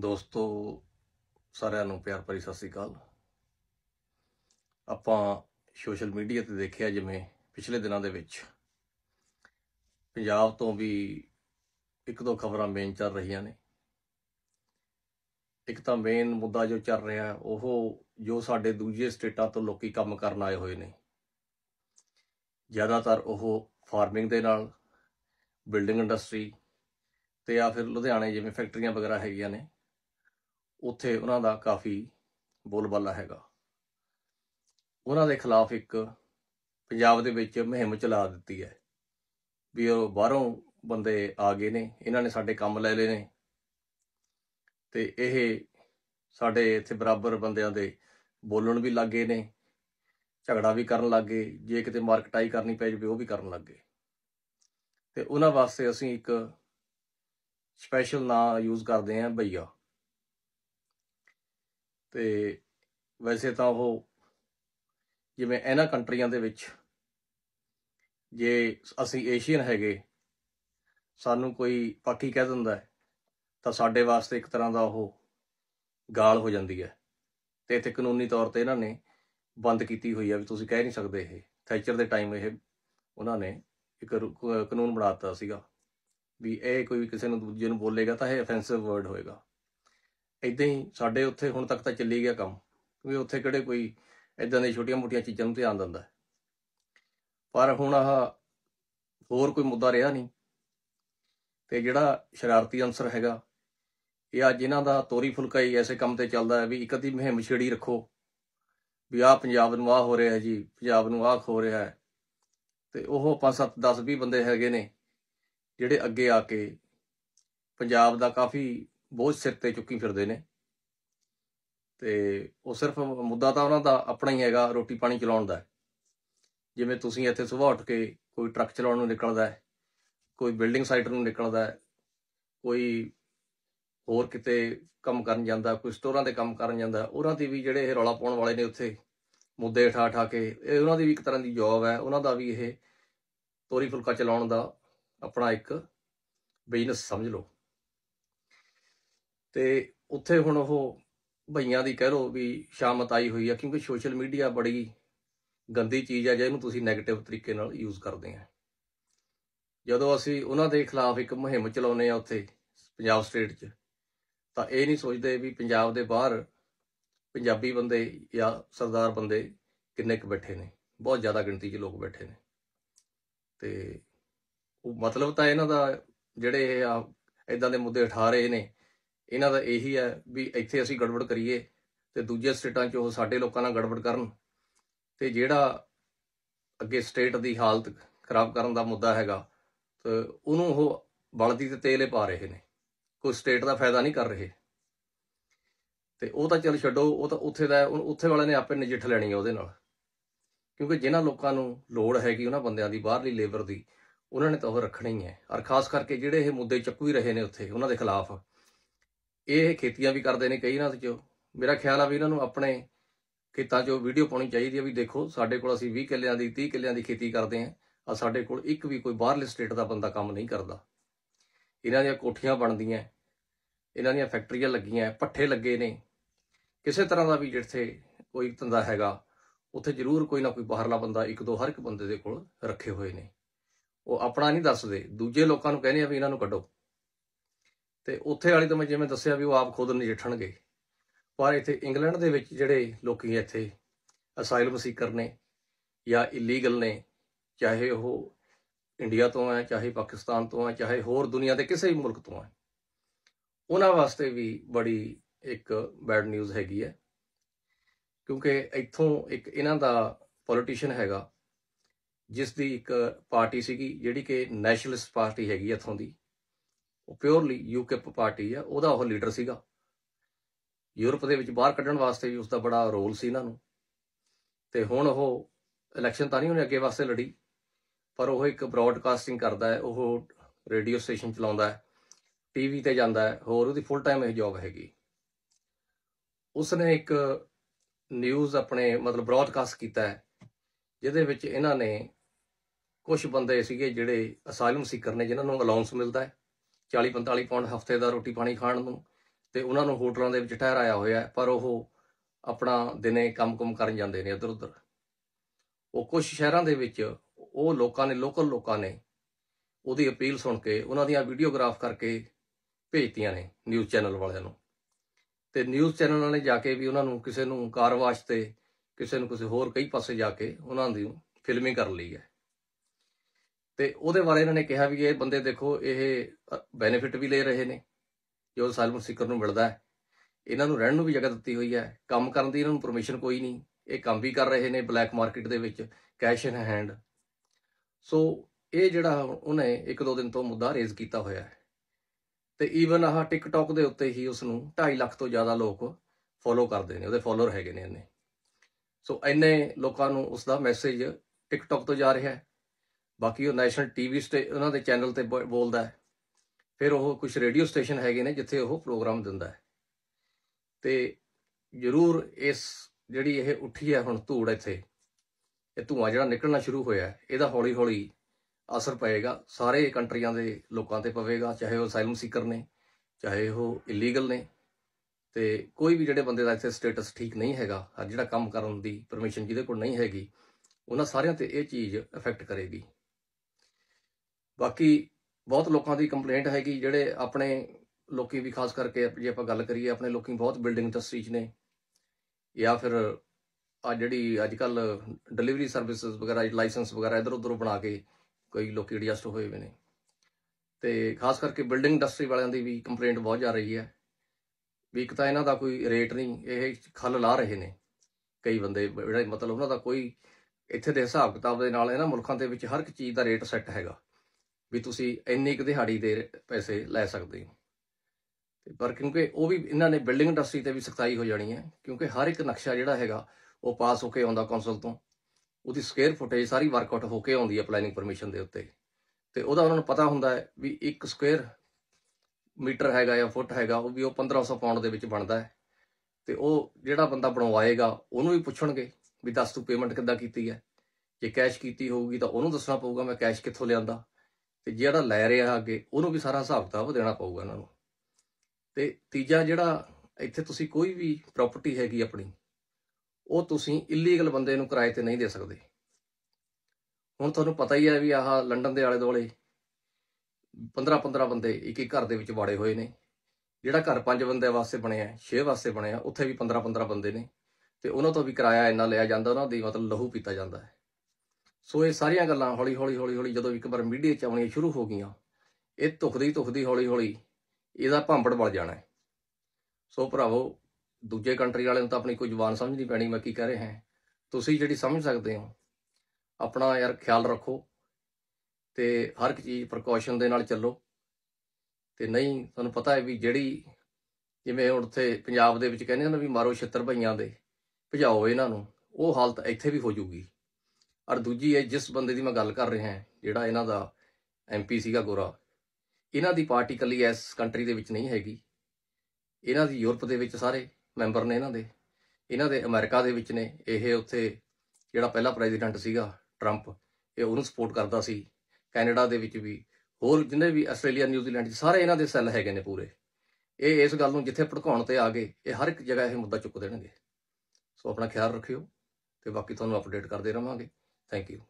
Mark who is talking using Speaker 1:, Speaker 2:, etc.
Speaker 1: ਦੋਸਤੋ ਸਾਰਿਆਂ ਨੂੰ ਪਿਆਰ ਭਰੀ ਸਤਿ ਸ੍ਰੀ ਅਕਾਲ ਆਪਾਂ ਸੋਸ਼ਲ ਮੀਡੀਆ ਤੇ ਦੇਖਿਆ ਜਿਵੇਂ ਪਿਛਲੇ ਦਿਨਾਂ ਦੇ ਵਿੱਚ ਪੰਜਾਬ ਤੋਂ ਵੀ ਇੱਕ ਦੋ ਖਬਰਾਂ ਮੇਨ ਚੱਲ ਰਹੀਆਂ ਨੇ ਇੱਕ ਤਾਂ ਮੇਨ ਮੁੱਦਾ ਜੋ ਚੱਲ ਰਿਹਾ ਉਹ ਜੋ ਸਾਡੇ ਦੂਜੇ ਸਟੇਟਾਂ ਤੋਂ ਲੋਕੀ ਕੰਮ ਕਰਨ ਆਏ ਹੋਏ ਨੇ ਜ਼ਿਆਦਾਤਰ ਉਹ ਫਾਰਮਿੰਗ ਦੇ ਨਾਲ ਬਿਲਡਿੰਗ ਇੰਡਸਟਰੀ ਤੇ ਆ ਫਿਰ ਲੁਧਿਆਣੇ ਜਿਵੇਂ ਫੈਕਟਰੀਆਂ ਵਗੈਰਾ ਹੈਗੀਆਂ ਨੇ ਉੱਥੇ ਉਹਨਾਂ ਦਾ ਕਾਫੀ ਬੋਲਬਾਲਾ ਹੈਗਾ ਉਹਨਾਂ ਦੇ ਖਿਲਾਫ ਇੱਕ ਪੰਜਾਬ ਦੇ ਵਿੱਚ ਮਹਿੰਮ ਚਲਾ ਦਿੱਤੀ ਹੈ ਵੀ ਉਹ ਬਾਹਰੋਂ ਬੰਦੇ ਆ ਗਏ ਨੇ ਇਹਨਾਂ ਨੇ ਸਾਡੇ ਕੰਮ ਲੈ ਲਏ ਨੇ ਤੇ ਇਹ ਸਾਡੇ ਇੱਥੇ ਬਰਾਬਰ ਬੰਦਿਆਂ ਦੇ ਬੋਲਣ ਵੀ ਲੱਗੇ ਨੇ ਝਗੜਾ ਵੀ ਕਰਨ ਲੱਗੇ ਜੇ ਕਿਤੇ ਮਾਰਕਟਾਈ ਕਰਨੀ ਪੈ ਜਵੇ ਉਹ ਵੀ ਕਰਨ ਲੱਗੇ ਤੇ ਉਹਨਾਂ ਵਾਸਤੇ ਅਸੀਂ ਇੱਕ ਸਪੈਸ਼ਲ ਨਾਮ ਯੂਜ਼ ਕਰਦੇ ਆਂ ਭਈਆ ਤੇ ਵੈਸੇ ਤਾਂ ਉਹ ਜਿਵੇਂ ਇਹਨਾਂ ਕੰਟਰੀਆਂ ਦੇ ਵਿੱਚ ਜੇ ਅਸੀਂ ਏਸ਼ੀਅਨ ਹੈਗੇ ਸਾਨੂੰ ਕੋਈ ਪਾਕੀ ਕਹਿ ਦਿੰਦਾ ਤਾਂ ਸਾਡੇ ਵਾਸਤੇ ਇੱਕ ਤਰ੍ਹਾਂ ਦਾ ਉਹ ਗਾਲ ਹੋ ਜਾਂਦੀ ਹੈ ਤੇ ਇੱਥੇ ਕਾਨੂੰਨੀ ਤੌਰ ਤੇ ਇਹਨਾਂ ਨੇ ਬੰਦ ਕੀਤੀ ਹੋਈ ਹੈ ਵੀ ਤੁਸੀਂ ਕਹਿ ਨਹੀਂ ਸਕਦੇ ਇਹ ਥੈਚਰ ਦੇ ਟਾਈਮ ਇਹ ਉਹਨਾਂ ਨੇ ਇੱਕ ਕਾਨੂੰਨ ਬਣਾਤਾ ਸੀਗਾ ਵੀ ਇਹ ਕੋਈ ਕਿਸੇ ਨੂੰ ਦੂਜੇ ਨੂੰ ਬੋਲੇਗਾ ਤਾਂ ਇਹ ਅਫੈਂਸਿਵ ਵਰਡ ਹੋਏਗਾ ਇਦਾਂ ਹੀ ਸਾਡੇ ਉੱਥੇ ਹੁਣ ਤੱਕ ਤਾਂ ਚੱਲੀ ਗਿਆ ਕੰਮ ਕਿਉਂਕਿ ਉੱਥੇ ਕਿਹੜੇ ਕੋਈ ਇਦਾਂ ਦੇ ਛੋਟੀਆਂ-ਮੋਟੀਆਂ ਚੀਜ਼ਾਂ ਨੂੰ ਧਿਆਨ ਦਿੰਦਾ ਪਰ ਹੁਣ ਆਹ ਹੋਰ ਕੋਈ ਮੁੱਦਾ ਰਿਹਾ ਨਹੀਂ ਤੇ ਜਿਹੜਾ ਸ਼ਰਾਰਤੀ ਅੰਸਰ ਹੈਗਾ ਇਹ ਅੱਜ ਇਹਨਾਂ ਦਾ ਤੋਰੀ ਫੁਲਕਾ ਹੀ ਐਸੇ ਕੰਮ ਤੇ ਚੱਲਦਾ ਹੈ ਵੀ ਇੱਕ ਅੱਧੀ ਮਹਿਮ ਛੇੜੀ ਰੱਖੋ ਵੀ ਆ ਪੰਜਾਬ ਨੂੰ ਆ ਹੋ ਰਿਹਾ ਜੀ ਪੰਜਾਬ ਨੂੰ ਆ ਖੋ ਰਿਹਾ ਹੈ ਤੇ ਉਹ 5 7 10 20 ਬੰਦੇ ਹੈਗੇ ਨੇ ਜਿਹੜੇ ਅੱਗੇ ਆ ਕੇ ਪੰਜਾਬ ਦਾ ਕਾਫੀ ਬੋਝ ਸਿਰ ਤੇ ਚੁੱਕੀ ਫਿਰਦੇ ਨੇ ਤੇ ਉਹ ਸਿਰਫ ਮੁੱਦਾ ਤਾਂ ਉਹਨਾਂ ਦਾ ਆਪਣਾ ਹੀ ਹੈਗਾ ਰੋਟੀ ਪਾਣੀ ਚਲਾਉਣ ਦਾ ਜਿਵੇਂ ਤੁਸੀਂ ਇੱਥੇ ਸਵੇਰ ਉੱਠ ਕੇ ਕੋਈ ਟਰੱਕ ਚਲਾਉਣ ਨੂੰ ਨਿਕਲਦਾ ਹੈ ਕੋਈ ਬਿਲਡਿੰਗ ਸਾਈਟ ਨੂੰ ਨਿਕਲਦਾ ਹੈ ਕੋਈ ਹੋਰ ਕਿਤੇ ਕੰਮ ਕਰਨ ਜਾਂਦਾ ਕੋਈ ਸਟੋਰਾਂ ਦੇ ਕੰਮ ਕਰਨ ਜਾਂਦਾ ਉਹਨਾਂ ਦੀ ਵੀ ਜਿਹੜੇ ਇਹ ਰੌਲਾ ਪਾਉਣ ਵਾਲੇ ਨੇ ਉੱਥੇ ਮੁੱਦੇ ਠਾ ਠਾ ਕੇ ਇਹ ਉਹਨਾਂ ਦੀ ਵੀ ਇੱਕ ਤਰ੍ਹਾਂ ਦੀ ਜੌਬ ਹੈ ਉਹਨਾਂ ਦਾ ਵੀ ਇਹ ਤੋਰੀ ਫੁਲਕਾ ਚਲਾਉਣ ਦਾ ਆਪਣਾ ਇੱਕ ਬਿਜ਼ਨਸ ਸਮਝ ਲਓ ਤੇ ਉੱਥੇ ਹੁਣ ਉਹ ਭਈਆਂ ਦੀ ਕਹਿ ਲੋ ਵੀ ਸ਼ਾਮਤ ਆਈ ਹੋਈ ਆ ਕਿਉਂਕਿ ਸੋਸ਼ਲ ਮੀਡੀਆ ਬੜੀ ਗੰਦੀ ਚੀਜ਼ ਆ ਜਿਹਨੂੰ ਤੁਸੀਂ 네ਗੇਟਿਵ ਤਰੀਕੇ ਨਾਲ ਯੂਜ਼ ਕਰਦੇ ਆ ਜਦੋਂ ਅਸੀਂ ਉਹਨਾਂ ਦੇ ਖਿਲਾਫ ਇੱਕ ਮੁਹਿੰਮ ਚਲਾਉਨੇ ਆ ਉੱਥੇ ਪੰਜਾਬ ਸਟੇਟ 'ਚ ਤਾਂ ਇਹ ਨਹੀਂ ਸੋਚਦੇ ਵੀ ਪੰਜਾਬ ਦੇ ਬਾਹਰ ਪੰਜਾਬੀ ਬੰਦੇ ਜਾਂ ਸਰਦਾਰ ਬੰਦੇ ਕਿੰਨੇ ਕੁ ਬੈਠੇ ਨੇ ਬਹੁਤ ਜ਼ਿਆਦਾ ਗਿਣਤੀ 'ਚ ਲੋਕ ਬੈਠੇ ਨੇ ਤੇ ਉਹ ਮਤਲਬ ਤਾਂ ਇਹਨਾਂ ਦਾ ਜਿਹੜੇ ਆ ਇਦਾਂ ਦੇ ਮੁੱਦੇ ਉਠਾ ਰਹੇ ਨੇ ਇਹਨਾਂ ਦਾ ਇਹੀ ਹੈ ਵੀ ਇੱਥੇ ਅਸੀਂ ਗੜਬੜ ਕਰੀਏ ਤੇ ਦੂਜੇ ਸਟੇਟਾਂ 'ਚ ਉਹ ਸਾਡੇ ਲੋਕਾਂ ਨਾਲ ਗੜਬੜ ਕਰਨ ਤੇ ਜਿਹੜਾ ਅੱਗੇ ਸਟੇਟ ਦੀ ਹਾਲਤ ਖਰਾਬ ਕਰਨ ਦਾ ਮੁੱਦਾ ਹੈਗਾ ਤੇ ਉਹਨੂੰ ਉਹ ਬਲਦੀ ਤੇ ਤੇਲੇ ਪਾ ਰਹੇ ਨੇ ਕੋਈ ਸਟੇਟ ਦਾ ਫਾਇਦਾ ਨਹੀਂ ਕਰ ਰਹੇ ਤੇ ਉਹ ਤਾਂ ਚਲ ਛੱਡੋ ਉਹ ਤਾਂ ਉੱਥੇ ਦਾ ਉੱਥੇ ਵਾਲਿਆਂ ਨੇ ਆਪੇ ਨਜਿੱਠ ਲੈਣੀ ਹੈ ਉਹਦੇ ਨਾਲ ਕਿਉਂਕਿ ਜਿਨ੍ਹਾਂ ਲੋਕਾਂ ਨੂੰ ਲੋੜ ਹੈਗੀ ਉਹਨਾਂ ਬੰਦਿਆਂ ਦੀ ਬਾਹਰਲੀ ਲੇਬਰ ਦੀ ਉਹਨਾਂ ਨੇ ਤਾਂ ਉਹ ਰੱਖਣੀ ਹੈ ਔਰ ਖਾਸ ਕਰਕੇ ਜਿਹੜੇ ਇਹ ਮੁੱਦੇ ਚੱਕੂ ਹੀ ਰਹੇ ਨੇ ਉੱਥੇ ਉਹਨਾਂ ਦੇ ਖਿਲਾਫ ਇਹ ਖੇਤੀਆਂ ਵੀ ਕਰਦੇ ਨੇ ਕਈ ਨਾ ਚ ਮੇਰਾ ਖਿਆਲ ਆ ਵੀ ਇਹਨਾਂ ਨੂੰ ਆਪਣੇ ਖੇਤਾਂ 'ਚੋਂ ਵੀਡੀਓ ਪਾਉਣੀ ਚਾਹੀਦੀ ਆ ਵੀ ਦੇਖੋ ਸਾਡੇ ਕੋਲ ਅਸੀਂ 20 ਕਿੱਲਿਆਂ ਦੀ 30 ਕਿੱਲਿਆਂ ਦੀ ਖੇਤੀ ਕਰਦੇ ਆ ਆ ਸਾਡੇ ਕੋਲ ਇੱਕ ਵੀ ਕੋਈ ਬਾਹਰਲੇ ਸਟੇਟ ਦਾ ਬੰਦਾ ਕੰਮ ਨਹੀਂ ਕਰਦਾ ਇਹਨਾਂ ਦੀਆਂ ਕੋਠੀਆਂ ਬਣਦੀਆਂ ਇਹਨਾਂ ਦੀਆਂ ਫੈਕਟਰੀਆਂ ਲੱਗੀਆਂ ਪੱਠੇ ਲੱਗੇ ਨੇ ਕਿਸੇ ਤਰ੍ਹਾਂ ਦਾ ਵੀ ਜਿੱਥੇ ਕੋਈ ਧੰਦਾ ਹੈਗਾ ਉੱਥੇ ਜ਼ਰੂਰ ਕੋਈ ਨਾ ਕੋਈ ਬਾਹਰਲਾ ਬੰਦਾ ਇੱਕ ਦੋ ਹਰ ਇੱਕ ਬੰਦੇ ਦੇ ਕੋਲ ਰੱਖੇ ਹੋਏ ਨੇ ਉਹ ਆਪਣਾ ਨਹੀਂ ਦੱਸਦੇ ਦੂਜੇ ਲੋਕਾਂ ਨੂੰ ਕਹਿੰਦੇ ਆ ਵੀ ਇਹਨਾਂ ਨੂੰ ਕੱਢੋ ਤੇ ਉੱਥੇ ਵਾਲੀ ਤਾਂ ਮੈਂ ਜਿਵੇਂ ਦੱਸਿਆ ਵੀ ਉਹ ਆਪ ਖੁਦ ਨਜਿੱਠਣਗੇ ਪਰ ਇੱਥੇ ਇੰਗਲੈਂਡ ਦੇ ਵਿੱਚ ਜਿਹੜੇ ਲੋਕੀ ਇੱਥੇ ਅਸਾਈਲਮ ਸੀਕਰ ਨੇ ਜਾਂ ਇਲੀਗਲ ਨੇ ਚਾਹੇ ਉਹ ਇੰਡੀਆ ਤੋਂ ਆ ਚਾਹੇ ਪਾਕਿਸਤਾਨ ਤੋਂ ਆ ਚਾਹੇ ਹੋਰ ਦੁਨੀਆ ਦੇ ਕਿਸੇ ਵੀ ਮੁਲਕ ਤੋਂ ਆ ਉਹਨਾਂ ਵਾਸਤੇ ਵੀ ਬੜੀ ਇੱਕ ਬੈਡ ਨਿਊਜ਼ ਹੈਗੀ ਹੈ ਕਿਉਂਕਿ ਇੱਥੋਂ ਇੱਕ ਇਹਨਾਂ ਦਾ ਪੋਲੀਟੀਸ਼ੀਅਨ ਹੈਗਾ ਜਿਸ ਦੀ ਇੱਕ ਪਾਰਟੀ ਸੀਗੀ ਜਿਹੜੀ ਕਿ ਨੈਸ਼ਨਲਿਸਟ ਪਾਰਟੀ ਹੈਗੀ ਇੱਥੋਂ ਦੀ ਉਹ ਪਿਓਰਲੀ ਯੂਕੇ ਪਾਰਟੀ ਆ ਉਹਦਾ ਉਹ ਲੀਡਰ ਸੀਗਾ ਯੂਰਪ ਦੇ ਵਿੱਚ ਬਾਹਰ ਕੱਢਣ ਵਾਸਤੇ ਵੀ ਉਸ ਦਾ ਬੜਾ ਰੋਲ ਸੀ ਇਹਨਾਂ ਨੂੰ ਤੇ ਹੁਣ ਉਹ ਇਲੈਕਸ਼ਨ ਤਾਂ ਨਹੀਂ ਉਹਨੇ ਅੱਗੇ ਵਾਸਤੇ ਲੜੀ ਪਰ ਉਹ ਇੱਕ ਬ੍ਰਾਡਕਾਸਟਿੰਗ ਕਰਦਾ ਹੈ ਉਹ ਰੇਡੀਓ ਸਟੇਸ਼ਨ ਚਲਾਉਂਦਾ ਹੈ ਟੀਵੀ ਤੇ ਜਾਂਦਾ ਹੈ ਹੋਰ ਉਹਦੀ ਫੁੱਲ ਟਾਈਮ ਇਹ ਜੌਬ ਹੈਗੀ ਉਸਨੇ ਇੱਕ ਨਿਊਜ਼ ਆਪਣੇ ਮਤਲਬ ਬ੍ਰਾਡਕਾਸਟ ਕੀਤਾ ਹੈ ਜਿਹਦੇ ਵਿੱਚ ਇਹਨਾਂ ਨੇ ਕੁਝ ਬੰਦੇ ਸੀਗੇ ਜਿਹੜੇ ਅਸਾਈਲਮ ਸੀਕਰ ਨੇ ਜਿਨ੍ਹਾਂ ਨੂੰ ਅਲਾਉਂਸ ਮਿਲਦਾ ਹੈ 40 45 ਪੌਂਡ ਹਫਤੇ ਦਾ ਰੋਟੀ ਪਾਣੀ ਖਾਣ ਨੂੰ ਤੇ ਉਹਨਾਂ ਨੂੰ ਹੋਟਲਾਂ ਦੇ ਵਿੱਚ ਠਹਿਰਾਇਆ ਹੋਇਆ ਪਰ ਉਹ ਆਪਣਾ ਦਿਨੇ ਕੰਮ-ਕੰਮ ਕਰਨ ਜਾਂਦੇ ਨੇ ਇਧਰ ਉਧਰ ਉਹ ਕੁਝ ਸ਼ਹਿਰਾਂ ਦੇ ਵਿੱਚ ਉਹ ਲੋਕਾਂ ਨੇ ਲੋਕਲ ਲੋਕਾਂ ਨੇ ਉਹਦੀ ਅਪੀਲ ਸੁਣ ਕੇ ਉਹਨਾਂ ਦੀਆਂ ਵੀਡੀਓਗ੍ਰਾਫ ਕਰਕੇ ਭੇਜਤੀਆਂ ਨੇ ਨਿਊਜ਼ ਚੈਨਲ ਵਾਲਿਆਂ ਨੂੰ ਤੇ ਨਿਊਜ਼ ਚੈਨਲਾਂ ਨੇ ਜਾ ਕੇ ਵੀ ਉਹਨਾਂ ਨੂੰ ਕਿਸੇ ਨੂੰ ਕਾਰਵਾਸ਼ ਤੇ ਕਿਸੇ ਨੂੰ ਕਿਸੇ ਹੋਰ ਕਈ ਪਾਸੇ ਜਾ ਕੇ ਉਹਨਾਂ ਦੀ ਫਿਲਮਿੰਗ ਕਰ ਲਈ ਹੈ ਤੇ ਉਹਦੇ ਬਾਰੇ ਇਹਨਾਂ ਨੇ ਕਿਹਾ ਵੀ ਇਹ ਬੰਦੇ ਦੇਖੋ ਇਹ ਬੈਨੀਫਿਟ ਵੀ ਲੈ ਰਹੇ ਨੇ ਜੋ ਸਾਲਮਨ ਸਿਕਰ ਨੂੰ ਮਿਲਦਾ ਹੈ ਇਹਨਾਂ ਨੂੰ ਰਹਿਣ ਨੂੰ ਵੀ ਜਗ੍ਹਾ ਦਿੱਤੀ ਹੋਈ ਹੈ ਕੰਮ ਕਰਨ ਦੀ ਇਹਨਾਂ ਨੂੰ ਪਰਮਿਸ਼ਨ ਕੋਈ ਨਹੀਂ ਇਹ ਕੰਮ ਵੀ ਕਰ ਰਹੇ ਨੇ ਬਲੈਕ ਮਾਰਕੀਟ ਦੇ ਵਿੱਚ ਕੈਸ਼ ਇਨ ਹੈਂਡ ਸੋ ਇਹ ਜਿਹੜਾ ਉਹਨੇ ਇੱਕ ਦੋ ਦਿਨ ਤੋਂ ਮੁੱਦਾ ਰੇਜ਼ ਕੀਤਾ ਹੋਇਆ ਹੈ ਤੇ ਈਵਨ ਆਹ ਟਿਕਟੌਕ ਦੇ ਉੱਤੇ ਹੀ ਉਸ ਨੂੰ 2.5 ਲੱਖ ਤੋਂ ਜ਼ਿਆਦਾ ਲੋਕ ਫੋਲੋ ਕਰਦੇ ਨੇ ਉਹਦੇ ਫੋਲੋਅਰ ਹੈਗੇ ਨੇ ਇਹਨੇ ਸੋ ਇੰਨੇ ਲੋਕਾਂ ਨੂੰ ਉਸ ਦਾ ਮੈਸੇਜ ਟਿਕਟੌਕ ਤੋਂ ਜਾ ਰਿਹਾ ਹੈ ਬਾਕੀ ਉਹ ਨੈਸ਼ਨਲ ਟੀਵੀ ਸਟੇ ਉਹਨਾਂ ਦੇ ਚੈਨਲ ਤੇ ਬੋਲਦਾ ਹੈ ਫਿਰ ਉਹ ਕੁਝ ਰੇਡੀਓ ਸਟੇਸ਼ਨ ਹੈਗੇ ਨੇ ਜਿੱਥੇ ਉਹ ਪ੍ਰੋਗਰਾਮ ਦਿੰਦਾ ਹੈ ਤੇ ਜ਼ਰੂਰ ਇਸ ਜਿਹੜੀ ਇਹ ਉੱਠੀ ਹੈ ਹੁਣ ਧੂੜ ਇੱਥੇ ਇਹ ਧੂਆਂ ਜਿਹੜਾ ਨਿਕਲਣਾ ਸ਼ੁਰੂ ਹੋਇਆ ਇਹਦਾ ਹੌਲੀ ਹੌਲੀ ਅਸਰ ਪਏਗਾ ਸਾਰੇ ਕੰਟਰੀਆਂ ਦੇ ਲੋਕਾਂ ਤੇ ਪਵੇਗਾ ਚਾਹੇ ਉਹ ਅਸਾਈਲਮ ਸੀਕਰ ਨੇ ਚਾਹੇ ਉਹ ਇਲੀਗਲ ਨੇ ਤੇ ਕੋਈ ਵੀ ਜਿਹੜੇ ਬੰਦੇ ਦਾ ਇੱਥੇ ਸਟੇਟਸ ਠੀਕ ਨਹੀਂ ਹੈਗਾ ਜਿਹੜਾ ਕੰਮ ਕਰਨ ਦੀ ਪਰਮਿਸ਼ਨ ਜਿਹਦੇ ਕੋਲ ਨਹੀਂ ਹੈਗੀ ਉਹਨਾਂ ਸਾਰਿਆਂ ਤੇ ਇਹ ਚੀਜ਼ ਇਫੈਕਟ ਕਰੇਗੀ ਬਾਕੀ ਬਹੁਤ ਲੋਕਾਂ ਦੀ ਕੰਪਲੇਂਟ ਹੈ ਕਿ ਜਿਹੜੇ ਆਪਣੇ ਲੋਕੀ ਵੀ ਖਾਸ ਕਰਕੇ ਜੇ ਆਪਾਂ ਗੱਲ ਕਰੀਏ ਆਪਣੇ ਲੋਕੀ ਬਹੁਤ ਬਿਲਡਿੰਗ ਇੰਡਸਟਰੀ 'ਚ ਨੇ ਜਾਂ ਫਿਰ ਆ ਜਿਹੜੀ ਅੱਜ ਕੱਲ ਡਿਲੀਵਰੀ ਸਰਵਿਸਿਜ਼ ਵਗੈਰਾ ਲਾਇਸੈਂਸ ਵਗੈਰਾ ਇਧਰ ਉਧਰ ਬਣਾ ਕੇ ਕੋਈ ਲੋਕੀ ਐਡਜਸਟ ਹੋਏ ਹੋਏ ਨੇ ਤੇ ਖਾਸ ਕਰਕੇ ਬਿਲਡਿੰਗ ਇੰਡਸਟਰੀ ਵਾਲਿਆਂ ਦੀ ਵੀ ਕੰਪਲੇਂਟ ਬਹੁਤ ਜਾ ਰਹੀ ਹੈ ਵੀ ਇੱਕ ਤਾਂ ਇਹਨਾਂ ਦਾ ਕੋਈ ਰੇਟ ਨਹੀਂ ਇਹ ਖੱਲ ਲਾ ਰਹੇ ਨੇ ਕਈ ਬੰਦੇ ਜਿਹੜਾ ਮਤਲਬ ਉਹਨਾਂ ਦਾ ਕੋਈ ਇੱਥੇ ਦੇ ਹਿਸਾਬ ਕਿਤਾਬ ਦੇ ਨਾਲ ਇਹਨਾਂ ਮੁਲਕਾਂ ਦੇ ਵਿੱਚ ਹਰ ਇੱਕ ਚੀਜ਼ ਦਾ ਰੇਟ ਸੈੱਟ ਹੈਗਾ ਵੀ ਤੁਸੀਂ ਇੰਨੇ ਕੁ ਦਿਹਾੜੀ ਦੇ ਪੈਸੇ ਲੈ ਸਕਦੇ ਹੋ ਤੇ ਪਰ ਕਿਉਂਕਿ ਉਹ ਵੀ ਇਹਨਾਂ ਨੇ ਬਿਲਡਿੰਗ ਇੰਡਸਟਰੀ ਤੇ ਵੀ ਸਖਤਾਈ ਹੋ ਜਾਣੀ ਹੈ ਕਿਉਂਕਿ ਹਰ ਇੱਕ ਨਕਸ਼ਾ ਜਿਹੜਾ ਹੈਗਾ ਉਹ ਪਾਸ ਹੋ ਕੇ ਆਉਂਦਾ ਕੌਂਸਲ ਤੋਂ ਉਹਦੀ ਸਕੁਅਰ ਫੁੱਟੇਜ ਸਾਰੀ ਵਰਕਆਊਟ ਹੋ ਕੇ ਆਉਂਦੀ ਹੈ ਪਲੈਨਿੰਗ ਪਰਮਿਸ਼ਨ ਦੇ ਉੱਤੇ ਤੇ ਉਹਦਾ ਉਹਨਾਂ ਨੂੰ ਪਤਾ ਹੁੰਦਾ ਹੈ ਵੀ ਇੱਕ ਸਕੁਅਰ ਮੀਟਰ ਹੈਗਾ ਜਾਂ ਫੁੱਟ ਹੈਗਾ ਉਹ ਵੀ ਉਹ 1500 ਪਾਉਂਡ ਦੇ ਵਿੱਚ ਬਣਦਾ ਹੈ ਤੇ ਉਹ ਜਿਹੜਾ ਬੰਦਾ ਬਣਵਾਏਗਾ ਉਹਨੂੰ ਵੀ ਪੁੱਛਣਗੇ ਵੀ ਦੱਸ ਤੂੰ ਪੇਮੈਂਟ ਕਿੱਦਾਂ ਕੀਤੀ ਹੈ ਜੇ ਕੈਸ਼ ਕੀਤੀ ਹੋਊਗੀ ਤਾਂ ਉਹਨੂੰ ਦੱਸਣਾ ਪਊਗਾ ਮੈਂ ਕੈਸ਼ ਕਿੱਥੋਂ ਲਿਆਂਦਾ ਤੇ ਜਿਹੜਾ ਲੈ ਰਿਹਾ ਅੱਗੇ ਉਹਨੂੰ ਵੀ ਸਾਰਾ ਹਿਸਾਬ ਕਿਤਾਬ ਦੇਣਾ ਪਊਗਾ ਇਹਨਾਂ ਨੂੰ ਤੇ ਤੀਜਾ ਜਿਹੜਾ ਇੱਥੇ ਤੁਸੀਂ ਕੋਈ ਵੀ ਪ੍ਰਾਪਰਟੀ ਹੈਗੀ ਆਪਣੀ ਉਹ ਤੁਸੀਂ ਇਲੀਗਲ ਬੰਦੇ ਨੂੰ ਕਿਰਾਏ ਤੇ ਨਹੀਂ ਦੇ ਸਕਦੇ ਹੁਣ ਤੁਹਾਨੂੰ ਪਤਾ ਹੀ ਹੈ ਵੀ ਆਹ ਲੰਡਨ ਦੇ ਆਲੇ ਦੋਲੇ 15 15 ਬੰਦੇ ਇੱਕ ਇੱਕ ਘਰ ਦੇ ਵਿੱਚ ਵਾੜੇ ਹੋਏ ਨੇ ਜਿਹੜਾ ਘਰ 5 ਬੰਦੇ ਵਾਸਤੇ ਬਣਿਆ 6 ਵਾਸਤੇ ਬਣਿਆ ਉੱਥੇ ਵੀ 15 15 ਬੰਦੇ ਨੇ ਤੇ ਉਹਨਾਂ ਤੋਂ ਵੀ ਕਿਰਾਇਆ ਇੰਨਾ ਲਿਆ ਜਾਂਦਾ ਉਹਨਾਂ ਦੀ ਮਤਲਬ ਲਹੂ ਪੀਤਾ ਜਾਂਦਾ ਹੈ ਸੋ ਇਹ ਸਾਰੀਆਂ ਗੱਲਾਂ ਹੌਲੀ ਹੌਲੀ ਹੌਲੀ ਹੌਲੀ ਜਦੋਂ ਇੱਕ ਵਾਰ ਮੀਡੀਆ 'ਚ ਆਉਣੀਆਂ ਸ਼ੁਰੂ ਹੋ ਗਈਆਂ ਇਹ ਧੁਖਦੀ ਧੁਖਦੀ ਹੌਲੀ ਹੌਲੀ ਇਹਦਾ ਭਾਂਬੜ ਬਣ ਜਾਣਾ ਸੋ ਭਰਾਵੋ ਦੂਜੇ ਕੰਟਰੀ ਵਾਲਿਆਂ ਨੂੰ ਤਾਂ ਆਪਣੀ ਕੋਈ ਜ਼ੁਬਾਨ ਸਮਝ ਨਹੀਂ ਪੈਣੀ ਮੈਂ ਕੀ ਕਹਿ ਰਿਹਾ ਹਾਂ ਤੁਸੀਂ ਜਿਹੜੀ ਸਮਝ ਸਕਦੇ ਹੋ ਆਪਣਾ ਯਾਰ ਖਿਆਲ ਰੱਖੋ ਤੇ ਹਰ ਇੱਕ ਚੀਜ਼ ਪ੍ਰੀਕਾਸ਼ਨ ਦੇ ਨਾਲ ਚੱਲੋ ਤੇ ਨਹੀਂ ਤੁਹਾਨੂੰ ਪਤਾ ਹੈ ਵੀ ਜਿਹੜੀ ਜਿਵੇਂ ਹੁਣ ਉੱਥੇ ਪੰਜਾਬ ਦੇ ਵਿੱਚ ਕਹਿੰਦੇ ਨੇ ਵੀ ਮਾਰੋ ਛੱਤਰ ਭਈਆਂ ਦੇ ਭਜਾਓ ਇਹਨਾਂ ਨੂੰ ਉਹ ਹਾਲਤ ਇੱਥੇ ਵੀ ਹੋ ਜੂਗੀ ਔਰ ਦੂਜੀ ਹੈ ਜਿਸ ਬੰਦੇ ਦੀ ਮੈਂ ਗੱਲ ਕਰ ਰਿਹਾ ਹਾਂ ਜਿਹੜਾ ਇਹਨਾਂ ਦਾ ਐਮਪੀ ਸੀਗਾ ਗੋਰਾ ਇਹਨਾਂ ਦੀ ਪਾਰਟੀ ਕੱਲੀ ਇਸ ਕੰਟਰੀ ਦੇ ਵਿੱਚ ਨਹੀਂ ਹੈਗੀ ਇਹਨਾਂ ਦੀ ਯੂਰਪ ਦੇ ਵਿੱਚ ਸਾਰੇ ਮੈਂਬਰ ਨੇ ਇਹਨਾਂ ਦੇ ਇਹਨਾਂ ਦੇ ਅਮਰੀਕਾ ਦੇ ਵਿੱਚ ਨੇ ਇਹ ਉੱਥੇ ਜਿਹੜਾ ਪਹਿਲਾ ਪ੍ਰੈਜ਼ੀਡੈਂਟ ਸੀਗਾ ਟਰੰਪ ਇਹ ਉਹਨੂੰ ਸਪੋਰਟ ਕਰਦਾ ਸੀ ਕੈਨੇਡਾ ਦੇ ਵਿੱਚ ਵੀ ਹੋਰ ਜਿੰਨੇ ਵੀ ਆਸਟ੍ਰੇਲੀਆ ਨਿਊਜ਼ੀਲੈਂਡ ਸਾਰੇ ਇਹਨਾਂ ਦੇ ਸੈੱਲ ਹੈਗੇ ਨੇ ਪੂਰੇ ਇਹ ਇਸ ਗੱਲ ਨੂੰ ਜਿੱਥੇ ਭੜਕਾਉਣ ਤੇ ਆ ਗਏ ਇਹ ਹਰ ਇੱਕ ਜਗ੍ਹਾ ਇਹ ਮੁੱਦਾ ਚੁੱਕ ਦੇਣਗੇ ਸੋ ਆਪਣਾ ਖਿਆਲ ਰੱਖਿਓ ਤੇ ਬਾਕੀ ਤੁਹਾਨੂੰ ਅਪਡੇਟ ਕਰਦੇ ਰਵਾਂਗੇ Thank you.